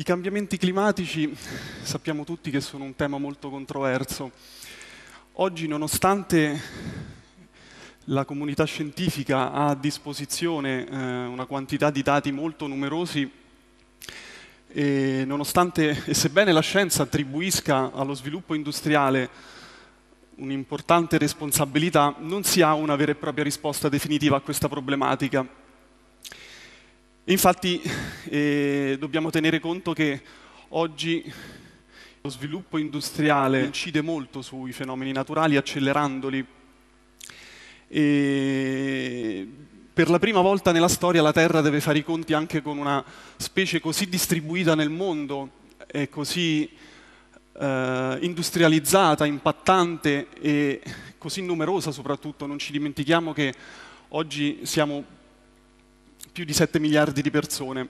I cambiamenti climatici sappiamo tutti che sono un tema molto controverso. Oggi, nonostante la comunità scientifica ha a disposizione eh, una quantità di dati molto numerosi e, nonostante, e sebbene la scienza attribuisca allo sviluppo industriale un'importante responsabilità, non si ha una vera e propria risposta definitiva a questa problematica. Infatti eh, dobbiamo tenere conto che oggi lo sviluppo industriale incide molto sui fenomeni naturali accelerandoli. E per la prima volta nella storia la Terra deve fare i conti anche con una specie così distribuita nel mondo e così eh, industrializzata, impattante e così numerosa soprattutto. Non ci dimentichiamo che oggi siamo più di 7 miliardi di persone.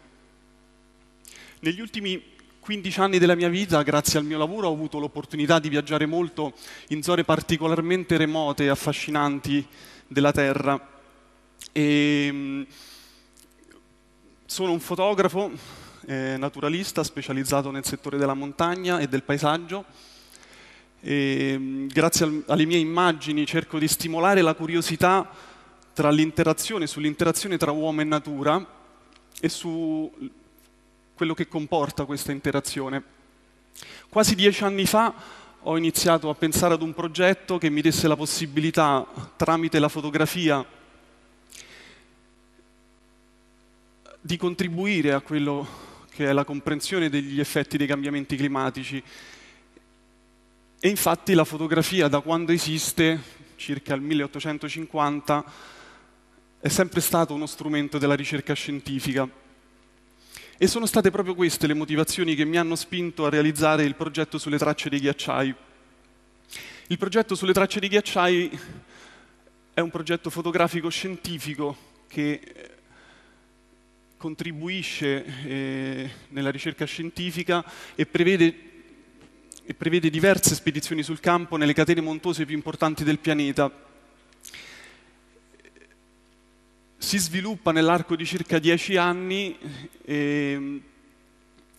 Negli ultimi 15 anni della mia vita, grazie al mio lavoro, ho avuto l'opportunità di viaggiare molto in zone particolarmente remote e affascinanti della Terra. E mm, sono un fotografo eh, naturalista specializzato nel settore della montagna e del paesaggio. E, mm, grazie al, alle mie immagini cerco di stimolare la curiosità tra l'interazione, sull'interazione tra uomo e natura e su quello che comporta questa interazione. Quasi dieci anni fa ho iniziato a pensare ad un progetto che mi desse la possibilità, tramite la fotografia, di contribuire a quello che è la comprensione degli effetti dei cambiamenti climatici. E infatti la fotografia da quando esiste, circa il 1850, è sempre stato uno strumento della ricerca scientifica. E sono state proprio queste le motivazioni che mi hanno spinto a realizzare il progetto sulle tracce dei ghiacciai. Il progetto sulle tracce dei ghiacciai è un progetto fotografico scientifico che eh, contribuisce eh, nella ricerca scientifica e prevede, e prevede diverse spedizioni sul campo nelle catene montuose più importanti del pianeta si sviluppa nell'arco di circa dieci anni e, ehm,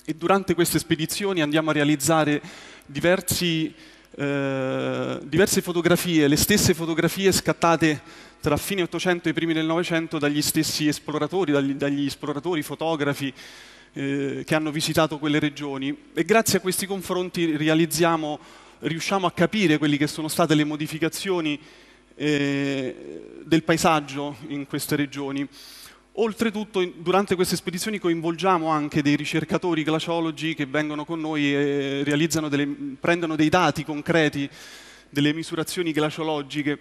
e durante queste spedizioni andiamo a realizzare diversi, eh, diverse fotografie, le stesse fotografie scattate tra fine 800 e primi del Novecento dagli stessi esploratori, dagli, dagli esploratori, fotografi eh, che hanno visitato quelle regioni e grazie a questi confronti riusciamo a capire quelle che sono state le modificazioni eh, del paesaggio in queste regioni. Oltretutto, durante queste spedizioni coinvolgiamo anche dei ricercatori glaciologi che vengono con noi e delle, prendono dei dati concreti, delle misurazioni glaciologiche.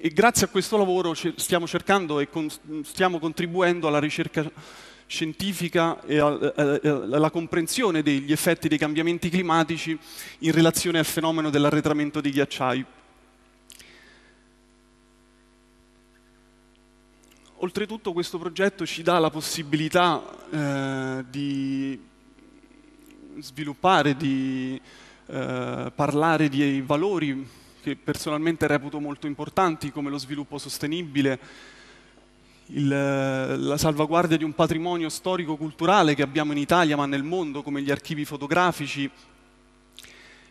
E grazie a questo lavoro stiamo cercando e con, stiamo contribuendo alla ricerca scientifica e alla comprensione degli effetti dei cambiamenti climatici in relazione al fenomeno dell'arretramento dei ghiacciai. Oltretutto questo progetto ci dà la possibilità eh, di sviluppare, di eh, parlare di valori che personalmente reputo molto importanti come lo sviluppo sostenibile, il, la salvaguardia di un patrimonio storico-culturale che abbiamo in Italia ma nel mondo come gli archivi fotografici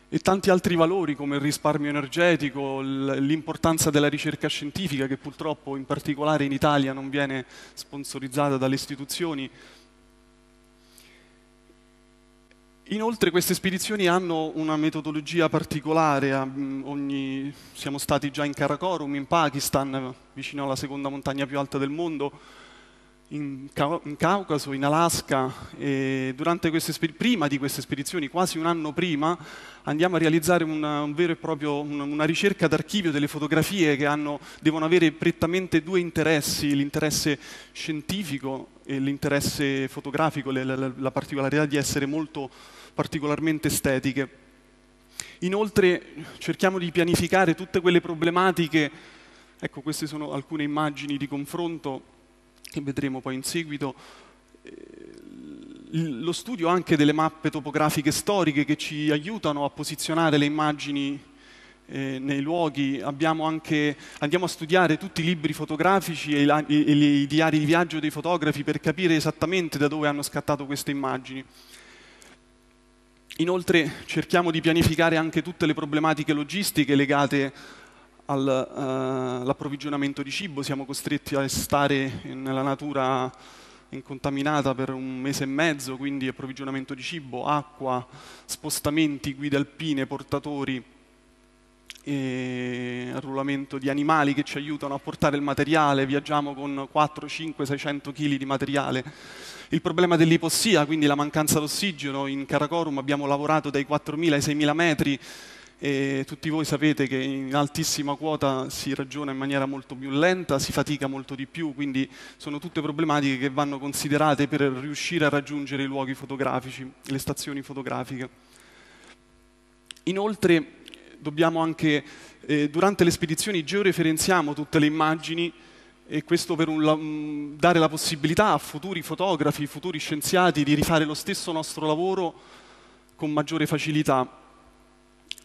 e tanti altri valori come il risparmio energetico, l'importanza della ricerca scientifica che purtroppo in particolare in Italia non viene sponsorizzata dalle istituzioni. Inoltre queste spedizioni hanno una metodologia particolare, Ogni, siamo stati già in Karakorum, in Pakistan, vicino alla seconda montagna più alta del mondo, in, Caucaso, in Alaska, prima di queste spedizioni, quasi un anno prima, andiamo a realizzare una, un proprio, una ricerca d'archivio delle fotografie che hanno, devono avere prettamente due interessi, l'interesse scientifico e l'interesse fotografico, la, la, la particolarità di essere molto particolarmente estetiche. Inoltre cerchiamo di pianificare tutte quelle problematiche, ecco queste sono alcune immagini di confronto che vedremo poi in seguito, eh, lo studio anche delle mappe topografiche storiche che ci aiutano a posizionare le immagini eh, nei luoghi, anche, andiamo a studiare tutti i libri fotografici e, e, e i diari di viaggio dei fotografi per capire esattamente da dove hanno scattato queste immagini. Inoltre cerchiamo di pianificare anche tutte le problematiche logistiche legate all'approvvigionamento eh, uh, di cibo, siamo costretti a stare nella natura incontaminata per un mese e mezzo, quindi approvvigionamento di cibo, acqua, spostamenti, guide alpine, portatori, e arruolamento di animali che ci aiutano a portare il materiale, viaggiamo con 4, 5, 600 kg di materiale. Il problema dell'ipossia, quindi la mancanza d'ossigeno, in Karakorum abbiamo lavorato dai 4.000 ai 6.000 metri, e tutti voi sapete che in altissima quota si ragiona in maniera molto più lenta, si fatica molto di più, quindi sono tutte problematiche che vanno considerate per riuscire a raggiungere i luoghi fotografici, le stazioni fotografiche. Inoltre dobbiamo anche, eh, durante le spedizioni georeferenziamo tutte le immagini e questo per un, mm, dare la possibilità a futuri fotografi, futuri scienziati di rifare lo stesso nostro lavoro con maggiore facilità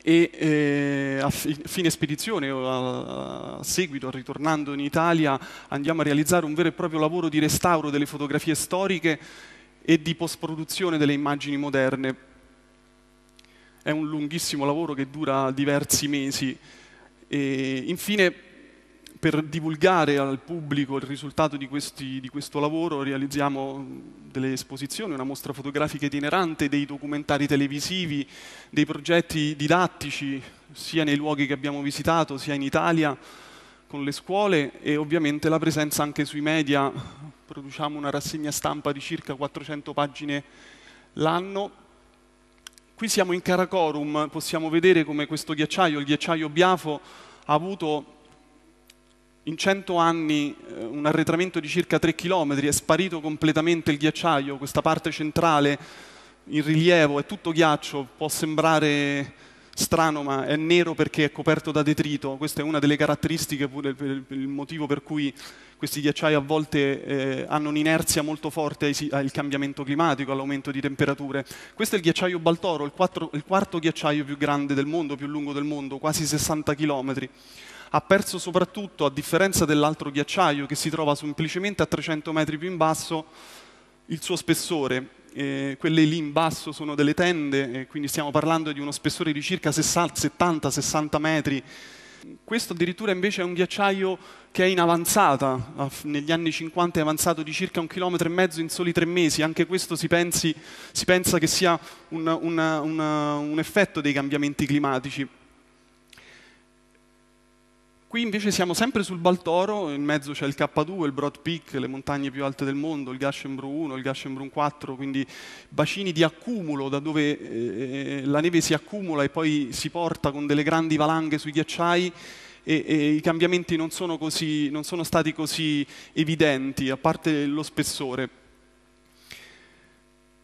e eh, a fine spedizione o a, a seguito, ritornando in Italia, andiamo a realizzare un vero e proprio lavoro di restauro delle fotografie storiche e di post-produzione delle immagini moderne. È un lunghissimo lavoro che dura diversi mesi. E infine per divulgare al pubblico il risultato di, questi, di, questo lavoro realizziamo delle esposizioni, una mostra fotografica itinerante, dei documentari televisivi, dei progetti didattici sia nei luoghi che abbiamo visitato sia in Italia con le scuole e ovviamente la presenza anche sui media. Produciamo una rassegna stampa di circa 400 pagine l'anno Qui siamo in Caracorum, possiamo vedere come questo ghiacciaio, il ghiacciaio Biafo, ha avuto in cento anni eh, un arretramento di circa 3 km, è sparito completamente il ghiacciaio, questa parte centrale in rilievo è tutto ghiaccio, può sembrare strano ma è nero perché è coperto da detrito, questa è una delle caratteristiche, pure il motivo per cui questi ghiacciai a volte eh, hanno un'inerzia molto forte al cambiamento climatico, all'aumento di temperature. Questo è il ghiacciaio Baltoro, il, quattro, il quarto ghiacciaio più grande del mondo, più lungo del mondo, quasi 60 chilometri ha perso soprattutto, a differenza dell'altro ghiacciaio che si trova semplicemente a 300 metri più in basso, il suo spessore. Eh, quelle lì in basso sono delle tende, eh, quindi stiamo parlando di uno spessore di circa 70-60 metri. Questo addirittura invece è un ghiacciaio che è in avanzata, negli anni 50 è avanzato di circa un chilometro e mezzo in soli tre mesi, anche questo si, pensi, si pensa che sia un, un, un, un effetto dei cambiamenti climatici. Qui invece siamo sempre sul Baltoro, in mezzo c'è il K2, il Broad Peak, le montagne più alte del mondo, il Gashenbrun 1, il Gashenbrun 4, quindi bacini di accumulo da dove eh, eh, la neve si accumula e poi si porta con delle grandi valanghe sui ghiacciai e, e i cambiamenti non sono, così, non sono stati così evidenti, a parte lo spessore.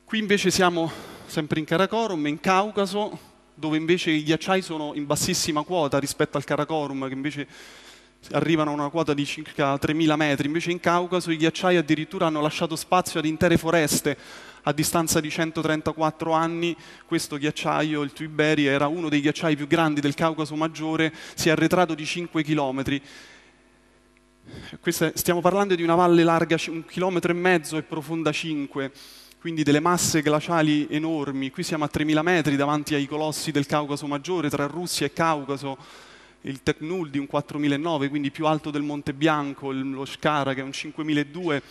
Qui invece siamo sempre in Karakorum, in Caucaso, dove invece i ghiacciai sono in bassissima quota rispetto al Karakorum, che invece arrivano a una quota di circa 3.000 metri, invece in Caucaso i ghiacciai addirittura hanno lasciato spazio ad intere foreste. A distanza di 134 anni questo ghiacciaio, il Tuiberi, era uno dei ghiacciai più grandi del Caucaso Maggiore, si è arretrato di 5 chilometri. stiamo parlando di una valle larga un chilometro e mezzo e profonda 5 quindi delle masse glaciali enormi. Qui siamo a 3.000 metri davanti ai colossi del Caucaso Maggiore, tra Russia e Caucaso, il Teknul di un 4.009, quindi più alto del Monte Bianco, lo Shkara che è un 5.002.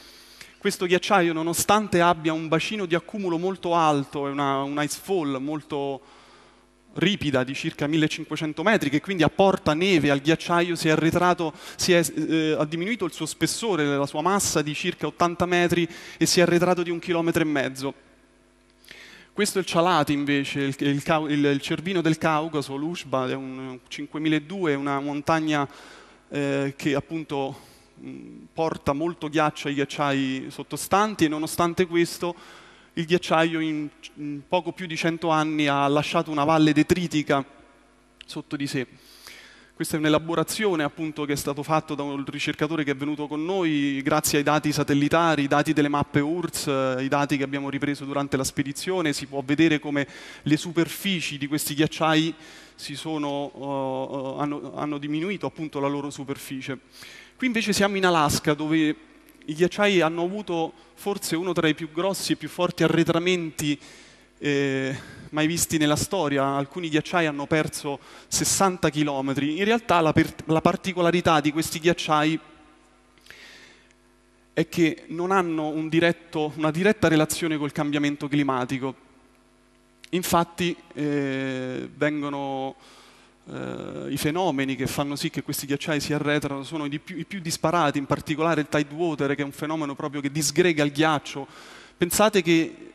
Questo ghiacciaio, nonostante abbia un bacino di accumulo molto alto, è una, un fall molto ripida di circa 1500 metri, che quindi apporta neve al ghiacciaio, si è arretrato, si è, eh, ha diminuito il suo spessore, la sua massa di circa 80 metri e si è arretrato di un chilometro e mezzo. Questo è il Cialati invece, il, il, il, il cervino del Caucaso, l'Ushba, è un 5200, è una montagna eh, che appunto mh, porta molto ghiaccio ai ghiacciai sottostanti e nonostante questo il ghiacciaio in, in poco più di 100 anni ha lasciato una valle detritica sotto di sé. Questa è un'elaborazione appunto che è stato fatto da un ricercatore che è venuto con noi grazie ai dati satellitari, i dati delle mappe URSS, eh, i dati che abbiamo ripreso durante la spedizione, si può vedere come le superfici di questi ghiacciai sono, uh, hanno, hanno diminuito appunto la loro superficie. Qui invece siamo in Alaska dove i ghiacciai hanno avuto forse uno tra i più grossi e più forti arretramenti eh, mai visti nella storia. Alcuni ghiacciai hanno perso 60 km. In realtà la, la particolarità di questi ghiacciai è che non hanno un diretto, una diretta relazione col cambiamento climatico. Infatti eh, vengono eh, i fenomeni che fanno sì che questi ghiacciai si arretrano sono i più, i più disparati, in particolare il tidewater che è un fenomeno proprio che disgrega il ghiaccio. Pensate che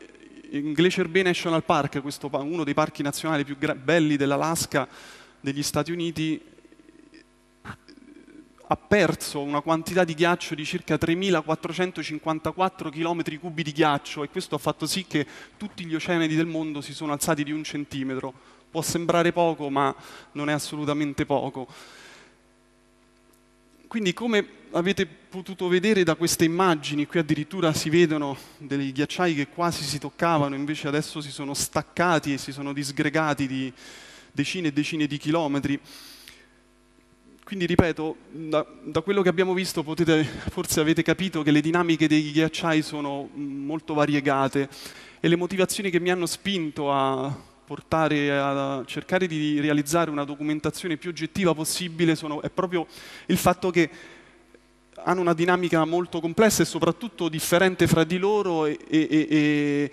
in Glacier Bay National Park, questo, uno dei parchi nazionali più belli dell'Alaska, degli Stati Uniti, ha perso una quantità di ghiaccio di circa 3.454 km cubi di ghiaccio e questo ha fatto sì che tutti gli oceani del mondo si sono alzati di un centimetro. Può sembrare poco, ma non è assolutamente poco. Quindi come avete potuto vedere da queste immagini, qui addirittura si vedono dei ghiacciai che quasi si toccavano, invece adesso si sono staccati e si sono disgregati di decine e decine di chilometri. Quindi ripeto, da, da quello che abbiamo visto potete, forse avete capito che le dinamiche dei ghiacciai sono molto variegate e le motivazioni che mi hanno spinto a portare a cercare di realizzare una documentazione più oggettiva possibile sono, è proprio il fatto che hanno una dinamica molto complessa e soprattutto differente fra di loro e, e, e,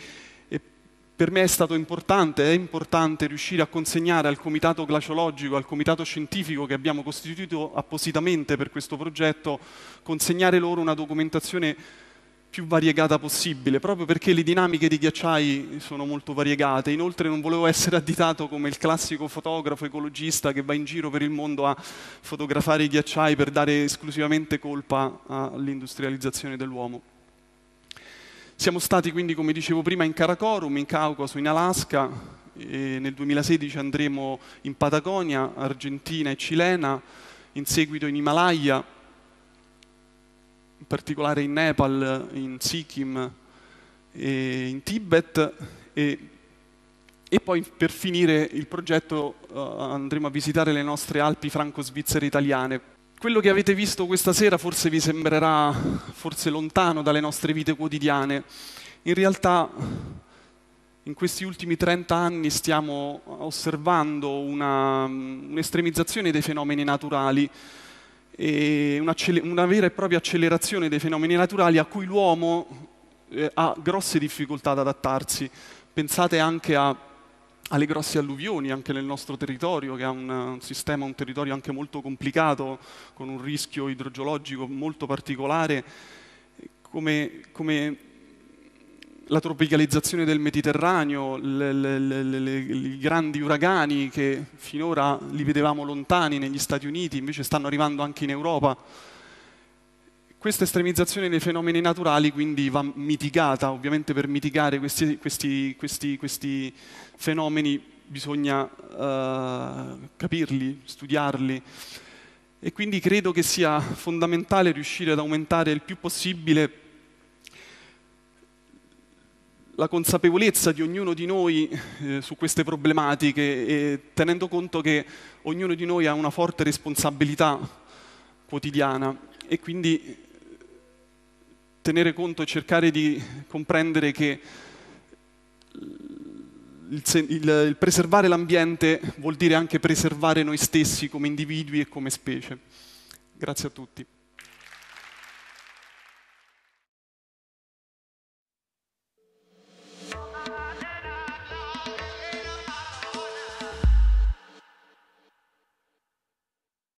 e per me è stato importante, è importante riuscire a consegnare al comitato glaciologico, al comitato scientifico che abbiamo costituito appositamente per questo progetto, consegnare loro una documentazione più variegata possibile, proprio perché le dinamiche dei ghiacciai sono molto variegate. Inoltre non volevo essere additato come il classico fotografo ecologista che va in giro per il mondo a fotografare i ghiacciai per dare esclusivamente colpa all'industrializzazione dell'uomo. Siamo stati quindi, come dicevo prima, in Karakorum, in Caucaso, in Alaska, nel 2016 andremo in Patagonia, Argentina e Cilena, in seguito in Himalaya, in particolare in Nepal, in Sikkim, e in Tibet e, e, poi per finire il progetto uh, andremo a visitare le nostre Alpi franco-svizzere italiane. Quello che avete visto questa sera forse vi sembrerà forse lontano dalle nostre vite quotidiane. In realtà in questi ultimi 30 anni stiamo osservando una, mm, un'estremizzazione dei fenomeni naturali una, una, vera e propria accelerazione dei fenomeni naturali a cui l'uomo eh, ha grosse difficoltà ad adattarsi. Pensate anche a, alle grosse alluvioni, anche nel nostro territorio, che ha un, un, sistema, un territorio anche molto complicato, con un rischio idrogeologico molto particolare, come, come la tropicalizzazione del Mediterraneo, i grandi uragani che finora li vedevamo lontani negli Stati Uniti, invece stanno arrivando anche in Europa. Questa estremizzazione dei fenomeni naturali quindi va mitigata, ovviamente per mitigare questi, questi, questi, questi fenomeni bisogna uh, capirli, studiarli e quindi credo che sia fondamentale riuscire ad aumentare il più possibile la consapevolezza di ognuno di noi eh, su queste problematiche e tenendo conto che ognuno di noi ha una forte responsabilità quotidiana e quindi eh, tenere conto e cercare di comprendere che il, il, il preservare l'ambiente vuol dire anche preservare noi stessi come individui e come specie. Grazie a tutti.